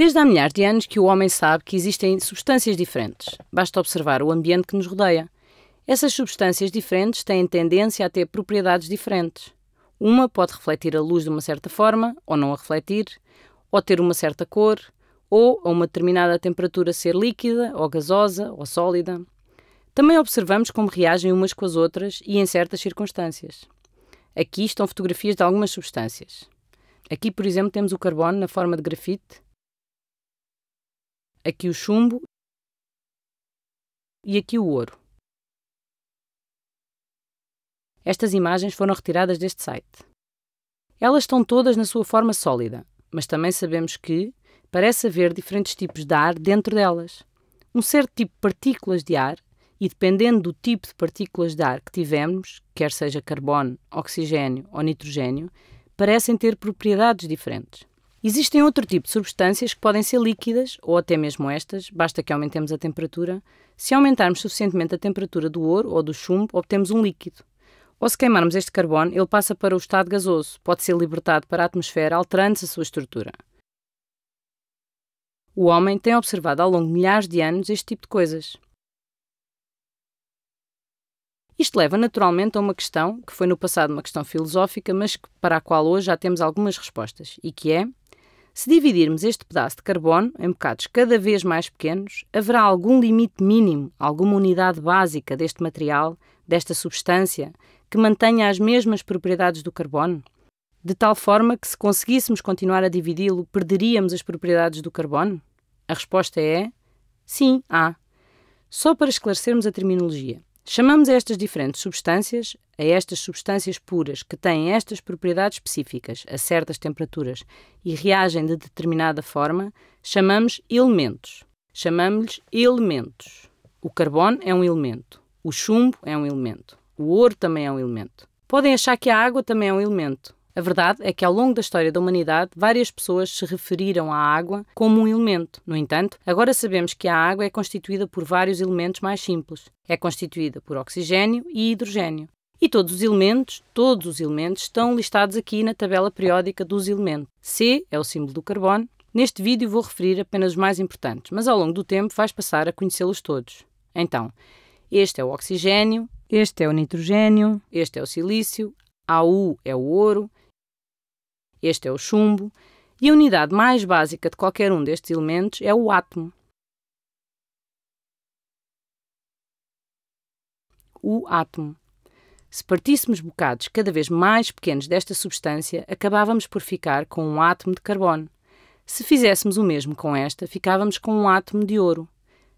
Desde há milhares de anos que o homem sabe que existem substâncias diferentes. Basta observar o ambiente que nos rodeia. Essas substâncias diferentes têm tendência a ter propriedades diferentes. Uma pode refletir a luz de uma certa forma, ou não a refletir, ou ter uma certa cor, ou a uma determinada temperatura ser líquida, ou gasosa, ou sólida. Também observamos como reagem umas com as outras e em certas circunstâncias. Aqui estão fotografias de algumas substâncias. Aqui, por exemplo, temos o carbono na forma de grafite, aqui o chumbo e aqui o ouro. Estas imagens foram retiradas deste site. Elas estão todas na sua forma sólida, mas também sabemos que parece haver diferentes tipos de ar dentro delas. Um certo tipo de partículas de ar, e dependendo do tipo de partículas de ar que tivemos, quer seja carbono, oxigênio ou nitrogênio, parecem ter propriedades diferentes. Existem outro tipo de substâncias que podem ser líquidas, ou até mesmo estas, basta que aumentemos a temperatura. Se aumentarmos suficientemente a temperatura do ouro ou do chumbo, obtemos um líquido. Ou se queimarmos este carbono, ele passa para o estado gasoso, pode ser libertado para a atmosfera, alterando-se a sua estrutura. O homem tem observado ao longo de milhares de anos este tipo de coisas. Isto leva naturalmente a uma questão que foi no passado uma questão filosófica, mas para a qual hoje já temos algumas respostas, e que é: se dividirmos este pedaço de carbono em bocados cada vez mais pequenos, haverá algum limite mínimo, alguma unidade básica deste material, desta substância, que mantenha as mesmas propriedades do carbono? De tal forma que, se conseguíssemos continuar a dividi-lo, perderíamos as propriedades do carbono? A resposta é: sim, há. Só para esclarecermos a terminologia. Chamamos estas diferentes substâncias a estas substâncias puras que têm estas propriedades específicas a certas temperaturas e reagem de determinada forma, chamamos elementos. Chamamos-lhes elementos. O carbono é um elemento, o chumbo é um elemento, o ouro também é um elemento. Podem achar que a água também é um elemento, a verdade é que ao longo da história da humanidade, várias pessoas se referiram à água como um elemento. No entanto, agora sabemos que a água é constituída por vários elementos mais simples. É constituída por oxigênio e hidrogênio. E todos os elementos, todos os elementos estão listados aqui na tabela periódica dos elementos. C é o símbolo do carbono. Neste vídeo vou referir apenas os mais importantes, mas ao longo do tempo vais passar a conhecê-los todos. Então, este é o oxigênio, este é o nitrogênio, este é o silício, AU é o ouro, este é o chumbo, e a unidade mais básica de qualquer um destes elementos é o átomo. O átomo. Se partíssemos bocados cada vez mais pequenos desta substância, acabávamos por ficar com um átomo de carbono. Se fizéssemos o mesmo com esta, ficávamos com um átomo de ouro.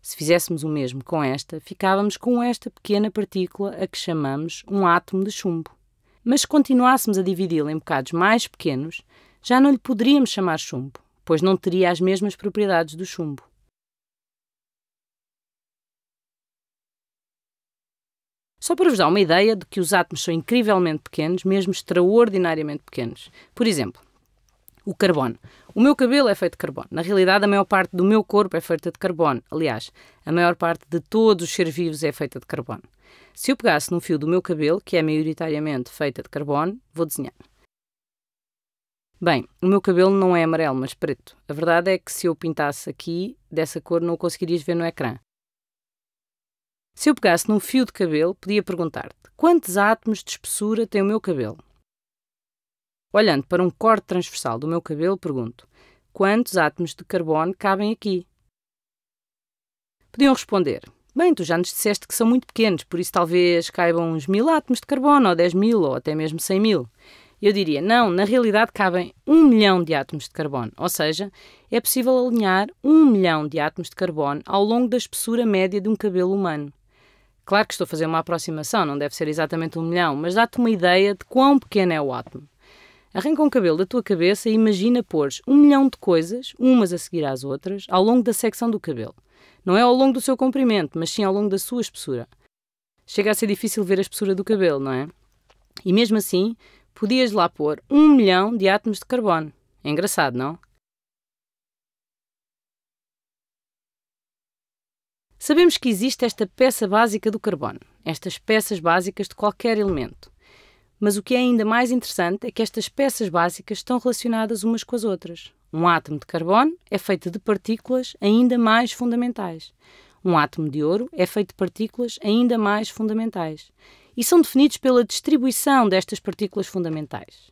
Se fizéssemos o mesmo com esta, ficávamos com esta pequena partícula a que chamamos um átomo de chumbo. Mas se continuássemos a dividi-lo em bocados mais pequenos, já não lhe poderíamos chamar chumbo, pois não teria as mesmas propriedades do chumbo. Só para vos dar uma ideia de que os átomos são incrivelmente pequenos, mesmo extraordinariamente pequenos. Por exemplo, o carbono. O meu cabelo é feito de carbono. Na realidade, a maior parte do meu corpo é feita de carbono. Aliás, a maior parte de todos os seres vivos é feita de carbono. Se eu pegasse num fio do meu cabelo, que é maioritariamente feita de carbono, vou desenhar. Bem, o meu cabelo não é amarelo, mas preto. A verdade é que se eu pintasse aqui, dessa cor não o conseguirias ver no ecrã. Se eu pegasse num fio de cabelo, podia perguntar-te quantos átomos de espessura tem o meu cabelo? Olhando para um corte transversal do meu cabelo, pergunto: quantos átomos de carbono cabem aqui? Podiam responder: Bem, tu já nos disseste que são muito pequenos, por isso talvez caibam uns mil átomos de carbono, ou dez mil, ou até mesmo cem mil. Eu diria: Não, na realidade cabem um milhão de átomos de carbono, ou seja, é possível alinhar um milhão de átomos de carbono ao longo da espessura média de um cabelo humano. Claro que estou a fazer uma aproximação, não deve ser exatamente um milhão, mas dá-te uma ideia de quão pequeno é o átomo. Arranca um cabelo da tua cabeça e imagina pôr um milhão de coisas, umas a seguir às outras, ao longo da secção do cabelo. Não é ao longo do seu comprimento, mas sim ao longo da sua espessura. Chega a ser difícil ver a espessura do cabelo, não é? E mesmo assim, podias lá pôr um milhão de átomos de carbono. É engraçado, não? Sabemos que existe esta peça básica do carbono, estas peças básicas de qualquer elemento. Mas o que é ainda mais interessante é que estas peças básicas estão relacionadas umas com as outras. Um átomo de carbono é feito de partículas ainda mais fundamentais. Um átomo de ouro é feito de partículas ainda mais fundamentais. E são definidos pela distribuição destas partículas fundamentais.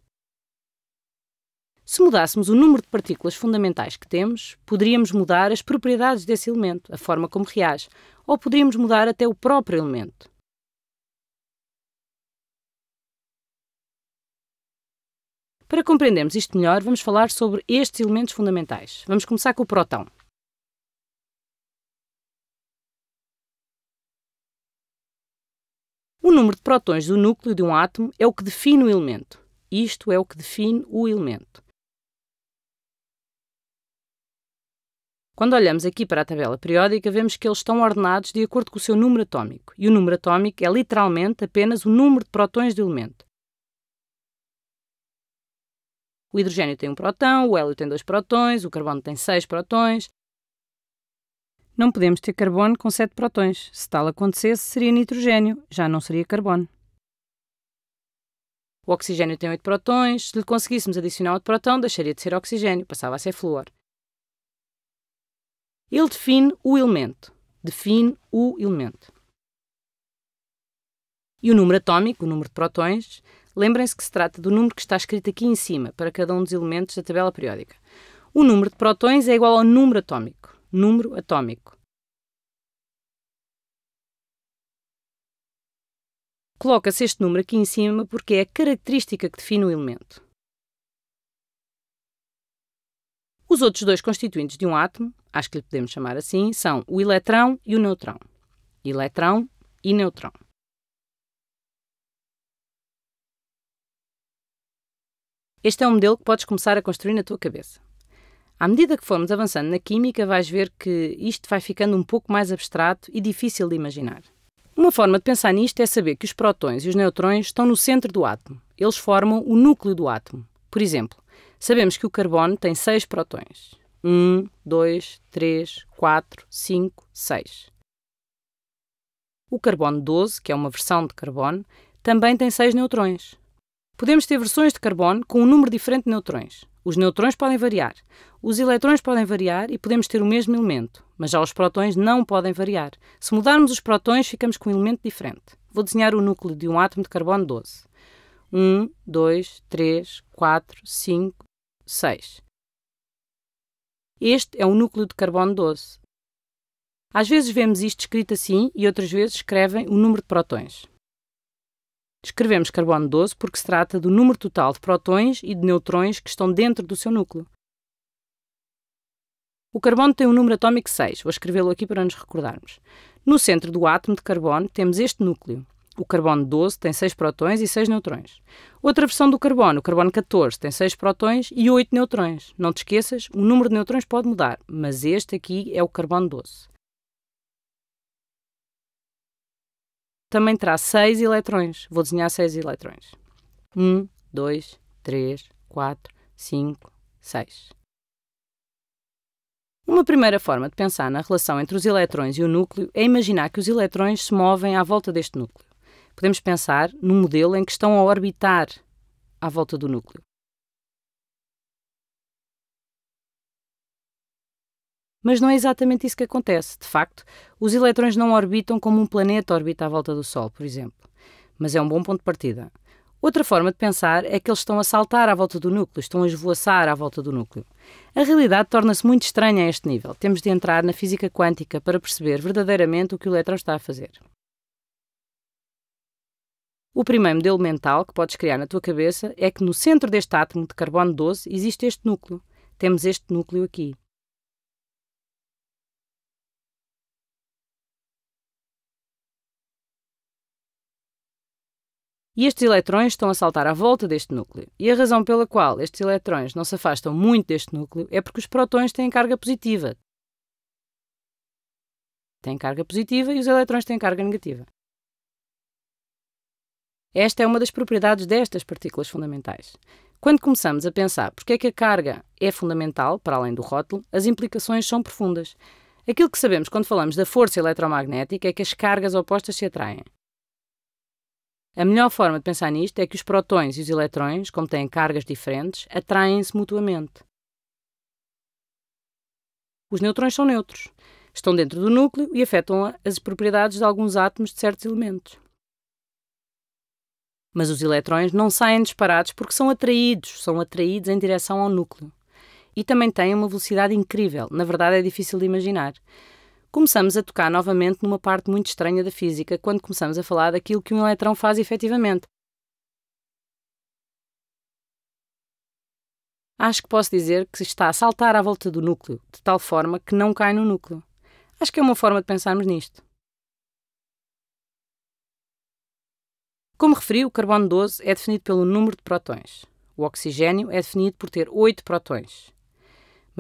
Se mudássemos o número de partículas fundamentais que temos, poderíamos mudar as propriedades desse elemento, a forma como reage, ou poderíamos mudar até o próprio elemento. Para compreendermos isto melhor, vamos falar sobre estes elementos fundamentais. Vamos começar com o próton. O número de prótons do núcleo de um átomo é o que define o elemento. Isto é o que define o elemento. Quando olhamos aqui para a tabela periódica, vemos que eles estão ordenados de acordo com o seu número atómico. E o número atómico é literalmente apenas o número de protões do elemento. O hidrogênio tem um protão, o hélio tem dois protões, o carbono tem seis protões. Não podemos ter carbono com sete protões. Se tal acontecesse, seria nitrogênio, já não seria carbono. O oxigênio tem oito protões. Se lhe conseguíssemos adicionar outro protão, deixaria de ser oxigênio, passava a ser flúor. Ele define o elemento. Define o elemento. E o número atómico, o número de protões, Lembrem-se que se trata do número que está escrito aqui em cima, para cada um dos elementos da tabela periódica. O número de protões é igual ao número atômico. Número atômico. Coloca-se este número aqui em cima porque é a característica que define o elemento. Os outros dois constituintes de um átomo, acho que lhe podemos chamar assim, são o eletrão e o neutrão. Eletrão e neutrão. Este é um modelo que podes começar a construir na tua cabeça. À medida que formos avançando na química, vais ver que isto vai ficando um pouco mais abstrato e difícil de imaginar. Uma forma de pensar nisto é saber que os prótons e os neutrons estão no centro do átomo. Eles formam o núcleo do átomo. Por exemplo, sabemos que o carbono tem 6 prótons. 1, 2, 3, 4, 5, 6. O carbono 12, que é uma versão de carbono, também tem 6 neutrons. Podemos ter versões de carbono com um número diferente de neutrões. Os neutrões podem variar, os eletrões podem variar e podemos ter o mesmo elemento, mas já os protões não podem variar. Se mudarmos os protões, ficamos com um elemento diferente. Vou desenhar o núcleo de um átomo de carbono 12. 1, 2, 3, 4, 5, 6. Este é o núcleo de carbono 12. Às vezes vemos isto escrito assim e outras vezes escrevem o número de protões. Escrevemos carbono 12 porque se trata do número total de protões e de neutrões que estão dentro do seu núcleo. O carbono tem um número atómico 6, vou escrevê-lo aqui para nos recordarmos. No centro do átomo de carbono temos este núcleo. O carbono 12 tem 6 protões e 6 neutrões. Outra versão do carbono, o carbono 14, tem 6 protões e 8 neutrões. Não te esqueças, o número de neutrões pode mudar, mas este aqui é o carbono 12. também terá seis eletrões. Vou desenhar seis eletrões. Um, dois, três, quatro, cinco, seis. Uma primeira forma de pensar na relação entre os eletrões e o núcleo é imaginar que os eletrões se movem à volta deste núcleo. Podemos pensar num modelo em que estão a orbitar à volta do núcleo. Mas não é exatamente isso que acontece. De facto, os eletrões não orbitam como um planeta orbita à volta do Sol, por exemplo. Mas é um bom ponto de partida. Outra forma de pensar é que eles estão a saltar à volta do núcleo, estão a esvoaçar à volta do núcleo. A realidade torna-se muito estranha a este nível. Temos de entrar na física quântica para perceber verdadeiramente o que o eletrão está a fazer. O primeiro modelo mental que podes criar na tua cabeça é que no centro deste átomo de carbono 12 existe este núcleo. Temos este núcleo aqui. E estes eletrões estão a saltar à volta deste núcleo. E a razão pela qual estes eletrões não se afastam muito deste núcleo é porque os prótons têm carga positiva. Têm carga positiva e os eletrões têm carga negativa. Esta é uma das propriedades destas partículas fundamentais. Quando começamos a pensar porque é que a carga é fundamental, para além do rótulo, as implicações são profundas. Aquilo que sabemos quando falamos da força eletromagnética é que as cargas opostas se atraem. A melhor forma de pensar nisto é que os protões e os eletrões, como têm cargas diferentes, atraem-se mutuamente. Os neutrões são neutros. Estão dentro do núcleo e afetam as propriedades de alguns átomos de certos elementos. Mas os eletrões não saem disparados porque são atraídos, são atraídos em direção ao núcleo. E também têm uma velocidade incrível, na verdade é difícil de imaginar começamos a tocar novamente numa parte muito estranha da física, quando começamos a falar daquilo que um eletrão faz efetivamente. Acho que posso dizer que está a saltar à volta do núcleo, de tal forma que não cai no núcleo. Acho que é uma forma de pensarmos nisto. Como referi, o carbono 12 é definido pelo número de protões. O oxigênio é definido por ter 8 protões.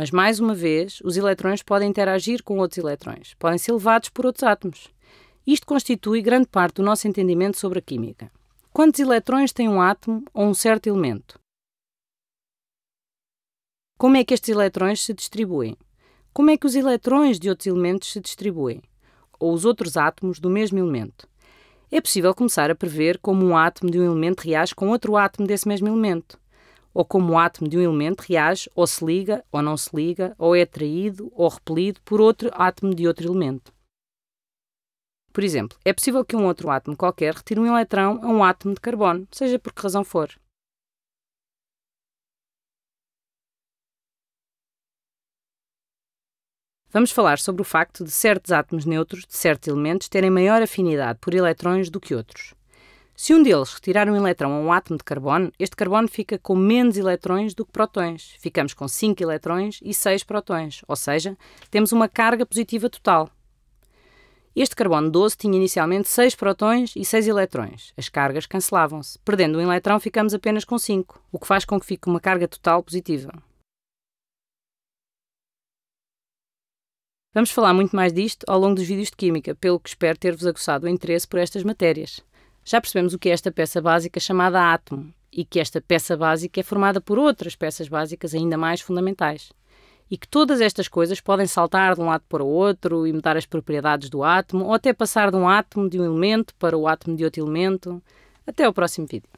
Mas, mais uma vez, os eletrões podem interagir com outros eletrões, podem ser levados por outros átomos. Isto constitui grande parte do nosso entendimento sobre a química. Quantos eletrões tem um átomo ou um certo elemento? Como é que estes eletrões se distribuem? Como é que os eletrões de outros elementos se distribuem? Ou os outros átomos do mesmo elemento? É possível começar a prever como um átomo de um elemento reage com outro átomo desse mesmo elemento ou como o átomo de um elemento reage, ou se liga, ou não se liga, ou é atraído ou repelido por outro átomo de outro elemento. Por exemplo, é possível que um outro átomo qualquer retire um eletrão a um átomo de carbono, seja por que razão for. Vamos falar sobre o facto de certos átomos neutros de certos elementos terem maior afinidade por eletrões do que outros. Se um deles retirar um elétron a um átomo de carbono, este carbono fica com menos eletrões do que protões. Ficamos com 5 eletrões e 6 protões, ou seja, temos uma carga positiva total. Este carbono 12 tinha inicialmente 6 protões e 6 eletrões. As cargas cancelavam-se. Perdendo um eletrão, ficamos apenas com 5, o que faz com que fique uma carga total positiva. Vamos falar muito mais disto ao longo dos vídeos de Química, pelo que espero ter-vos aguçado o interesse por estas matérias. Já percebemos o que é esta peça básica chamada átomo e que esta peça básica é formada por outras peças básicas ainda mais fundamentais. E que todas estas coisas podem saltar de um lado para o outro e mudar as propriedades do átomo, ou até passar de um átomo de um elemento para o átomo de outro elemento. Até ao próximo vídeo.